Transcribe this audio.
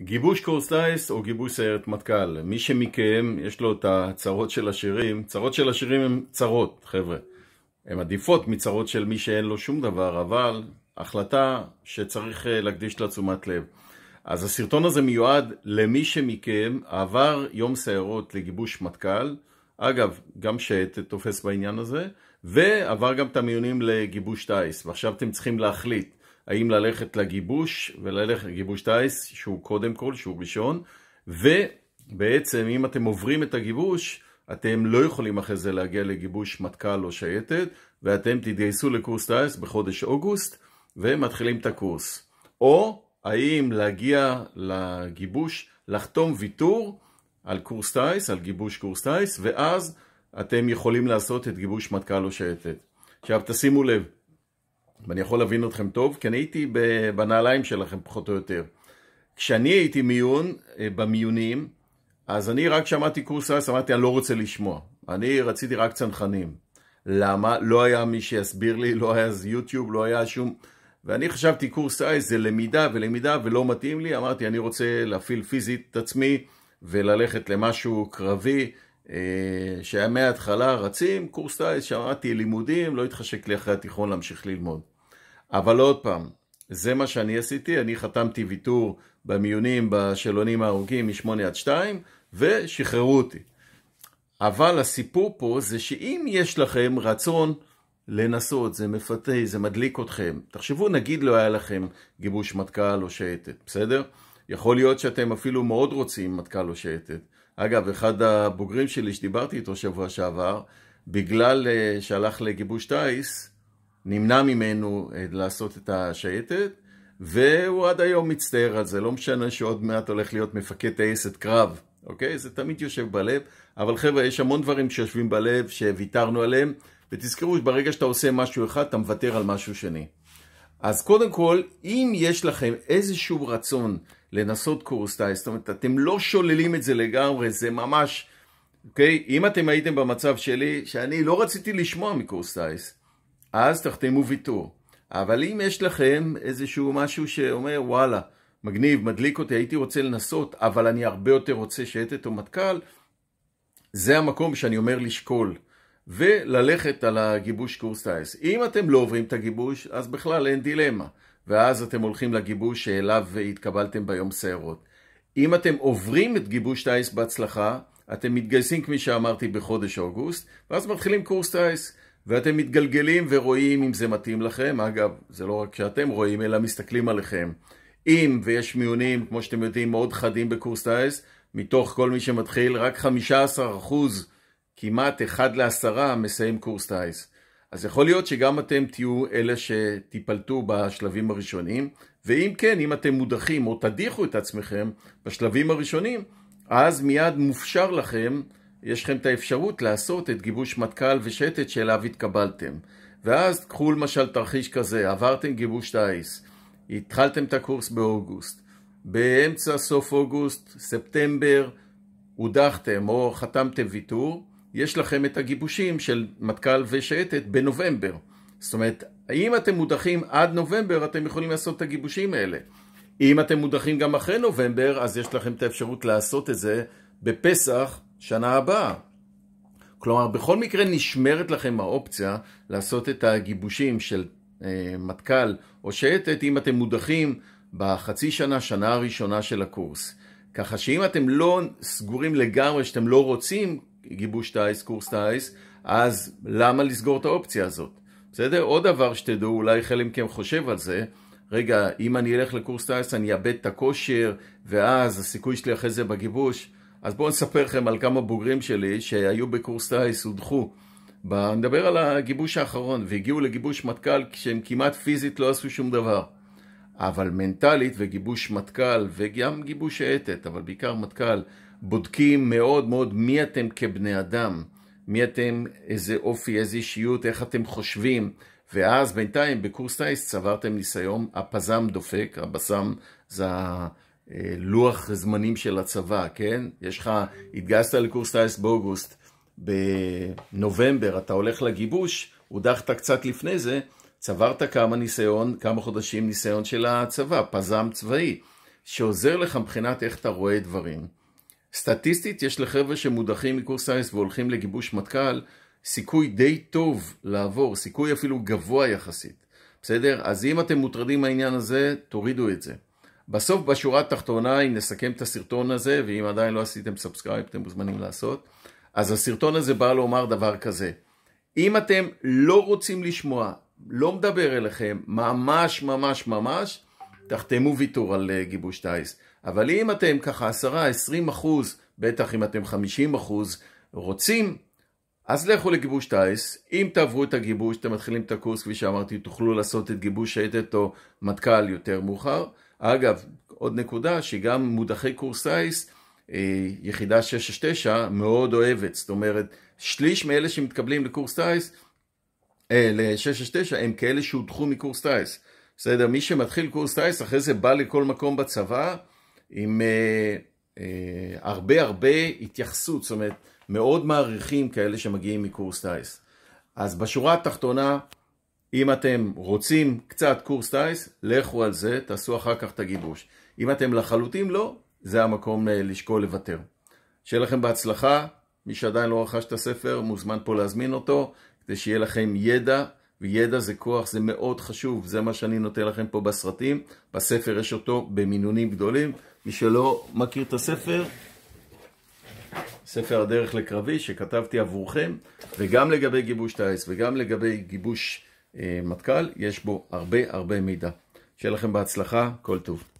גיבוש קורס טייס או גיבוש סיירת מטכ"ל. מי שמכם יש לו את הצרות של השירים, צרות של השירים הן צרות, חבר'ה. הן עדיפות מצרות של מי שאין לו שום דבר, אבל החלטה שצריך אה, להקדיש לה תשומת לב. אז הסרטון הזה מיועד למי שמכם עבר יום סיירות לגיבוש מטכ"ל, אגב, גם שייטת תופס בעניין הזה, ועבר גם את המיונים לגיבוש טייס, ועכשיו אתם צריכים להחליט. האם ללכת לגיבוש וללכת לגיבוש טיס שהוא קודם כל, שהוא ראשון, ובעצם אם אתם עוברים את הגיבוש אתם לא יכולים אחרי זה להגיע לגיבוש מטכ"ל או שייטת ואתם תתגייסו לקורס טיס בחודש אוגוסט ומתחילים את הקורס. או האם להגיע לגיבוש, לחתום ויתור על קורס טיס, על גיבוש קורס טיס, ואז אתם יכולים לעשות את גיבוש מטכ"ל או שייטת. עכשיו תשימו לב, ואני יכול להבין אתכם טוב, כי אני הייתי בנעליים שלכם פחות או יותר. כשאני הייתי מיון, אה, במיונים, אז אני רק שמעתי קורס אס, אמרתי, אני לא רוצה לשמוע. אני רציתי רק צנחנים. למה? לא היה מי שיסביר לי, לא היה יוטיוב, לא היה שום... ואני חשבתי קורס אייס זה למידה ולמידה ולא מתאים לי, אמרתי אני רוצה להפעיל פיזית את עצמי וללכת למשהו קרבי אה, שהיה מההתחלה רצים, קורס אייס, שמעתי לימודים, לא התחשק לי אחרי התיכון להמשיך ללמוד. אבל עוד פעם, זה מה שאני עשיתי, אני חתמתי ויתור במיונים בשאלונים הארוכים מ-8 עד 2 ושחררו אותי. אבל הסיפור פה זה שאם יש לכם רצון לנסות, זה מפתה, זה מדליק אתכם. תחשבו, נגיד לא היה לכם גיבוש מטכ"ל או שייטת, בסדר? יכול להיות שאתם אפילו מאוד רוצים מטכ"ל או שייטת. אגב, אחד הבוגרים שלי שדיברתי איתו שבוע שעבר, בגלל אה, שהלך לגיבוש טיס, נמנע ממנו אה, לעשות את השייטת, והוא עד היום מצטער על זה, לא משנה שעוד מעט הולך להיות מפקד טייסת קרב, אוקיי? זה תמיד יושב בלב, אבל חבר'ה, יש המון דברים שיושבים בלב, שוויתרנו עליהם, ותזכרו שברגע שאתה עושה משהו אחד, אתה מוותר על משהו שני. אז קודם כל, אם יש לכם איזשהו רצון לנסות קורס טייס, זאת אומרת, אתם לא שוללים את זה לגמרי, זה ממש, אוקיי? אם אתם הייתם במצב שלי, שאני לא רציתי לשמוע מקורס טייס, אז תחתמו ויתור. אבל אם יש לכם איזשהו משהו שאומר וואלה, מגניב, מדליק אותי, הייתי רוצה לנסות, אבל אני הרבה יותר רוצה שייטת או מטכ"ל, זה המקום שאני אומר לשקול. וללכת על הגיבוש קורס טייס. אם אתם לא עוברים את הגיבוש, אז בכלל אין דילמה. ואז אתם הולכים לגיבוש שאליו התקבלתם ביום סיירות. אם אתם עוברים את גיבוש טייס בהצלחה, אתם מתגייסים, כפי שאמרתי, בחודש אוגוסט, ואז מתחילים קורס טייס. ואתם מתגלגלים ורואים אם זה מתאים לכם. אגב, זה לא רק שאתם רואים, אלא מסתכלים עליכם. אם, ויש מיונים, כמו שאתם יודעים, מאוד חדים בקורס טייס, מתוך כל מי שמתחיל, רק 15%, כמעט 1 ל-10, מסיים קורס טייס. אז יכול להיות שגם אתם תהיו אלה שתיפלטו בשלבים הראשונים, ואם כן, אם אתם מודחים או תדיחו את עצמכם בשלבים הראשונים, אז מיד מופשר לכם יש לכם את האפשרות לעשות את גיבוש מטכ"ל ושתת שאליו התקבלתם. ואז קחו למשל תרחיש כזה, עברתם גיבוש טיס, התחלתם את הקורס באוגוסט, באמצע סוף אוגוסט, ספטמבר, הודחתם או חתמתם ויתור, יש לכם את הגיבושים של מטכ"ל ושייטת בנובמבר. זאת אומרת, אם אתם מודחים עד נובמבר, אתם יכולים לעשות את הגיבושים האלה. אם אתם מודחים גם אחרי נובמבר, אז יש לכם את האפשרות לעשות את זה בפסח שנה הבאה. כלומר, בכל מקרה נשמרת לכם האופציה לעשות את הגיבושים של אה, מטכ"ל או שייטת אם אתם מודחים בחצי שנה, שנה הראשונה של הקורס. ככה שאם אתם לא סגורים לגמרי שאתם לא רוצים גיבוש טיס, קורס טיס, אז למה לסגור את האופציה הזאת? בסדר? עוד דבר שתדעו, אולי חלק מכם כן חושב על זה, רגע, אם אני אלך לקורס טיס אני אאבד את הכושר, ואז הסיכוי שלי אחרי זה בגיבוש, אז בואו נספר לכם על כמה בוגרים שלי שהיו בקורס טיס, הודחו. נדבר על הגיבוש האחרון, והגיעו לגיבוש מטכ"ל כשהם כמעט פיזית לא עשו שום דבר. אבל מנטלית וגיבוש מטכ"ל וגם גיבוש האטת, אבל בעיקר מטכ"ל, בודקים מאוד מאוד מי אתם כבני אדם, מי אתם, איזה אופי, איזה אישיות, איך אתם חושבים, ואז בינתיים בקורס טיס צברתם ניסיון, הפזם דופק, הבשם זה אה, לוח זמנים של הצבא, כן? יש לך, התגייסת לקורס טייס באוגוסט, בנובמבר אתה הולך לגיבוש, הודחת קצת לפני זה, צברת כמה ניסיון, כמה חודשים ניסיון של הצבא, פזם צבאי, שעוזר לך מבחינת איך אתה רואה דברים. סטטיסטית יש לחבר'ה שמודחים מקורס טייס והולכים לגיבוש מטכ"ל, סיכוי די טוב לעבור, סיכוי אפילו גבוה יחסית, בסדר? אז אם אתם מוטרדים מהעניין הזה, תורידו את זה. בסוף בשורה התחתונה, אם נסכם את הסרטון הזה, ואם עדיין לא עשיתם סאבסקרייב, אתם מוזמנים לעשות, אז הסרטון הזה בא לומר דבר כזה. אם אתם לא רוצים לשמוע, לא מדבר אליכם, ממש ממש ממש, תחתמו ויתור על אה, גיבוש טיס. אבל אם אתם ככה 10-20 אחוז, בטח אם אתם 50 אחוז, רוצים, אז לכו לגיבוש טיס, אם תעברו את הגיבוש, אתם מתחילים את הקורס, כפי שאמרתי, תוכלו לעשות את גיבוש שייטת או מטכ"ל יותר מאוחר. אגב, עוד נקודה, שגם מודחי קורס טיס, אה, יחידה 669, מאוד אוהבת, זאת אומרת, שליש מאלה שמתקבלים לקורס טיס, אה, ל-669, הם כאלה שהודחו מקורס טיס. בסדר, מי שמתחיל קורס טיס, אחרי זה בא לכל מקום בצבא עם אה, אה, הרבה הרבה התייחסות, זאת אומרת, מאוד מעריכים כאלה שמגיעים מקורס טיס. אז בשורה התחתונה, אם אתם רוצים קצת קורס טיס, לכו על זה, תעשו אחר כך את הגיבוש. אם אתם לחלוטין לא, זה המקום אה, לשקול לוותר. שיהיה לכם בהצלחה, מי שעדיין לא רכש את הספר, מוזמן פה להזמין אותו, כדי שיהיה לכם ידע, וידע זה כוח, זה מאוד חשוב, זה מה שאני נותן לכם פה בסרטים. בספר יש אותו במינונים גדולים. מי שלא מכיר את הספר, ספר הדרך לקרבי שכתבתי עבורכם, וגם לגבי גיבוש טייס וגם לגבי גיבוש אה, מטכ"ל, יש בו הרבה הרבה מידע. שיהיה לכם בהצלחה, כל טוב.